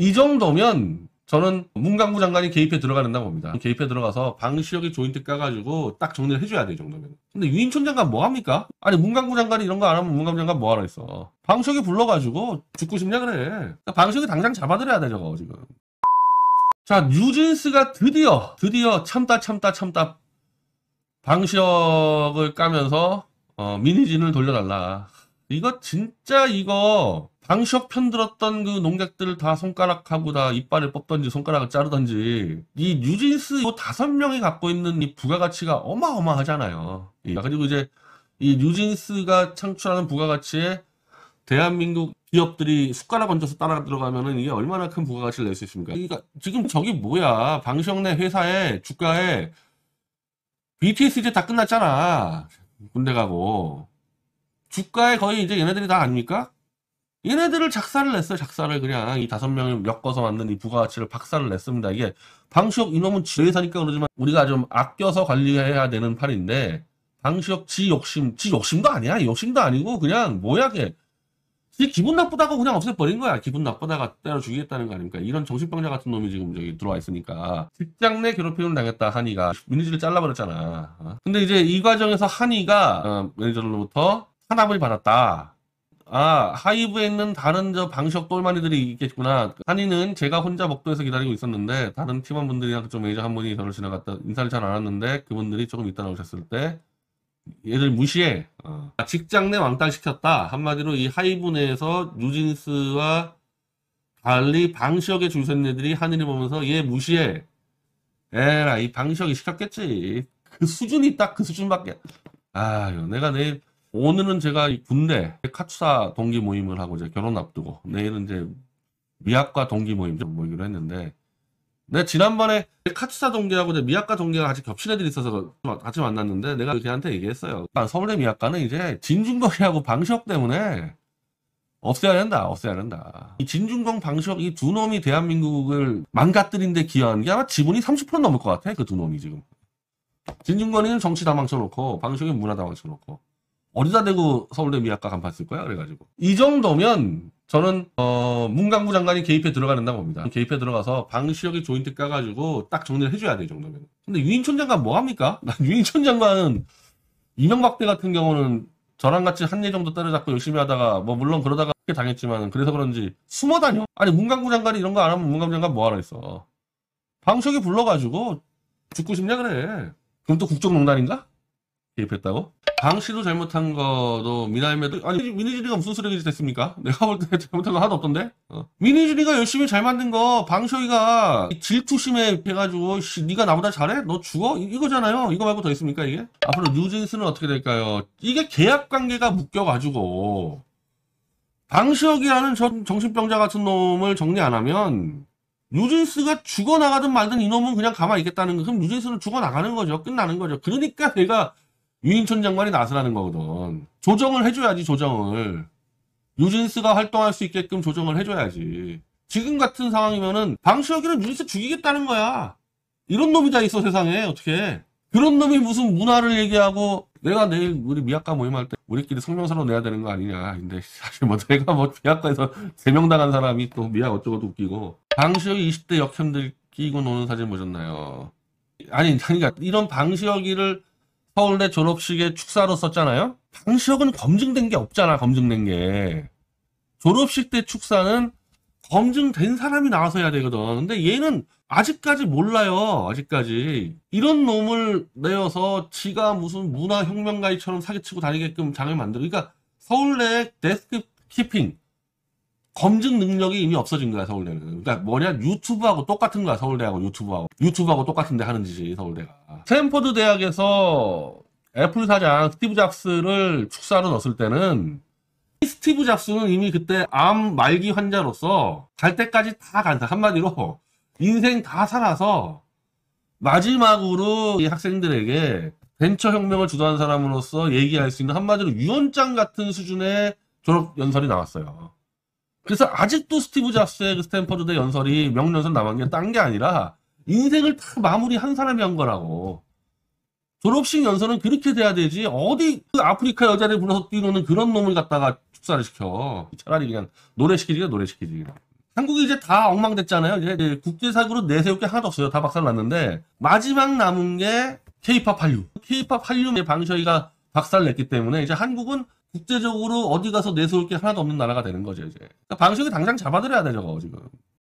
이 정도면 저는 문광부 장관이 개입해 들어가는다고 봅니다. 개입해 들어가서 방시혁이 조인트 까가지고 딱 정리를 해줘야 돼, 이 정도면. 근데 유인촌 장관 뭐 합니까? 아니, 문광부 장관이 이런 거 안 하면 문광부 장관 뭐하러있어 방시혁이 불러가지고 죽고 싶냐 그래. 그러니까 방시혁이 당장 잡아들여야 돼, 저거, 지금. 자, 뉴진스가 드디어, 드디어 참다 참다 참다 방시혁을 까면서, 어, 미니진을 돌려달라. 이거 진짜 이거 강시혁 편들었던 그 농객들 다 손가락하고 다 이빨을 뽑던지 손가락을 자르던지 이 뉴진스 이 다섯 명이 갖고 있는 이 부가가치가 어마어마하잖아요. 예. 그리고 이제 이 뉴진스가 창출하는 부가가치에 대한민국 기업들이 숟가락 얹어서 따라 들어가면은 이게 얼마나 큰 부가가치를 낼 수 있습니까? 그러니까 지금 저기 뭐야 방시혁 내회사에 주가에 BTS 이제 다 끝났잖아 군대 가고 주가에 거의 이제 얘네들이 다 아닙니까? 얘네들을 작사를 냈어요. 작사를 그냥 이 다섯 명을 엮어서 만든 이 부가가치를 박사를 냈습니다. 이게 방시혁 이놈은 지회사니까 그러지만 우리가 좀 아껴서 관리해야 되는 팔인데 방시혁 지 욕심, 지 욕심도 아니야. 욕심도 아니고 그냥 뭐야 게. 기분 나쁘다고 그냥 없애버린 거야. 기분 나쁘다가 때려 죽이겠다는 거 아닙니까? 이런 정신병자 같은 놈이 지금 저기 들어와 있으니까. 직장 내 괴롭힘을 당했다 한이가 민니지를 잘라버렸잖아. 어? 근데 이제 이 과정에서 한이가 어, 매니저로부터 탄압을 받았다. 아 하이브에 있는 다른 저 방시혁 똘마니들이 있겠구나. 한이는 제가 혼자 먹도에서 기다리고 있었는데 다른 팀원분들이랑 그쪽 매니저 한 분이 저를 지나갔다 인사를 잘안 하는데 그분들이 조금 있다 나오셨을 때 얘들 무시해. 어. 아, 직장 내 왕따 시켰다. 한마디로 이 하이브 내에서 뉴진스와 달리 방시혁의 줄선 애들이 한일이 보면서 얘 무시해. 에라 이 방시혁이 시켰겠지. 그 수준이 딱 그 수준밖에. 아유 내가 내일 오늘은 제가 군대 카투사 동기 모임을 하고 이제 결혼 앞두고 내일은 이제 미학과 동기 모임 좀 모이기로 했는데 내가 네, 지난번에 카투사 동기하고 이제 미학과 동기가 같이 겹친 애들이 있어서 같이 만났는데 내가 그 걔한테 얘기했어요. 아, 서울대 미학과는 이제 진중거리하고 방시혁 때문에 없애야 된다, 없애야 된다. 이 진중권 방시혁 이 두 놈이 대한민국을 망가뜨린데 기여한 게 아마 지분이 30% 넘을 것 같아, 그두 놈이 지금. 진중권이는 정치 다 망쳐놓고, 방시혁이 문화 다 망쳐놓고. 어디다대고 서울대 미학과 간판 쓸 거야? 그래가지고. 이 정도면 저는 어, 문광부 장관이 개입해 들어가는다고 봅니다. 개입해 들어가서 방시혁이 조인트 까가지고 딱 정리를 해줘야 돼, 이 정도면. 근데 유인촌 장관 뭐 합니까? 유인촌 장관은 이명박 때 같은 경우는 저랑 같이 한예 정도 따라잡고 열심히 하다가 뭐 물론 그러다가 크게 당했지만 그래서 그런지 숨어 다녀. 아니 문광부 장관이 이런 거 안 하면 문광부 장관 뭐하러있어 방시혁이 불러가지고 죽고 싶냐 그래. 그럼 또 국정농단인가? 개입했다고? 방시도 잘못한 거도 미나이메도 아니 미니즈리가 무슨 쓰레기 지됐습니까 내가 볼 때 잘못한 거 하나도 없던데 어. 미니즈리가 열심히 잘 만든 거 방셔이가 질투심에 해가지고 씨, 네가 나보다 잘해? 너 죽어? 이거잖아요 이거 말고 더 있습니까 이게? 앞으로 뉴진스는 어떻게 될까요? 이게 계약 관계가 묶여가지고 방시혁이라는 정신병자 같은 놈을 정리 안 하면 뉴진스가 죽어나가든 말든 이놈은 그냥 가만히 있겠다는 거 그럼 뉴진스는 죽어나가는 거죠 끝나는 거죠 그러니까 내가 유인촌 장관이 나서라는 거거든. 조정을 해줘야지 조정을. 유진스가 활동할 수 있게끔 조정을 해줘야지. 지금 같은 상황이면은 방시혁이는 유진스 죽이겠다는 거야. 이런 놈이 다 있어 세상에 어떻게 그런 놈이 무슨 문화를 얘기하고 내가 내일 우리 미학과 모임할 때 우리끼리 성명서로 내야 되는 거 아니냐 근데 사실 뭐 내가 뭐 미학과에서 제명당한 사람이 또 미학 어쩌고도 웃기고 방시혁이 20대 역행들 끼고 노는 사진 보셨나요 아니 그러니까 이런 방시혁이를 서울대 졸업식에 축사로 썼잖아요. 방시혁은 검증된 게 없잖아. 검증된 게 졸업식 때 축사는 검증된 사람이 나와서 해야 되거든. 근데 얘는 아직까지 몰라요. 아직까지 이런 놈을 내어서 지가 무슨 문화혁명가이처럼 사기치고 다니게끔 장을 만들고 그러니까 서울대 데스크 키핑 검증 능력이 이미 없어진 거야 서울대는 그러니까 뭐냐 유튜브하고 똑같은 거야 서울대하고 유튜브하고 유튜브하고 똑같은데 하는 짓이 서울대가 스탠퍼드 대학에서 애플 사장 스티브 잡스를 축사로 넣었을 때는 스티브 잡스는 이미 그때 암 말기 환자로서 갈 때까지 다 간다 한마디로 인생 다 살아서 마지막으로 이 학생들에게 벤처 혁명을 주도한 사람으로서 얘기할 수 있는 한마디로 유언장 같은 수준의 졸업 연설이 나왔어요. 그래서 아직도 스티브 잡스의 그 스탠퍼드대 연설이 명연설 남은 게 딴 게 아니라 인생을 다 마무리한 사람이 한 거라고. 졸업식 연설은 그렇게 돼야 되지. 어디 그 아프리카 여자를 불러서 뛰노는 그런 놈을 갖다가 축사를 시켜. 차라리 그냥 노래시키지가 노래시키지. 그 한국이 이제 다 엉망됐잖아요. 이제 그 국제사고로 내세울 게 하나도 없어요. 다 박살났는데 마지막 남은 게 케이팝 한류. 케이팝 한류의 방셔이가 박살 냈기 때문에 이제 한국은 국제적으로 어디 가서 내세울 게 하나도 없는 나라가 되는 거죠 이제 그러니까 방식을 당장 잡아들여야 돼 저거 지금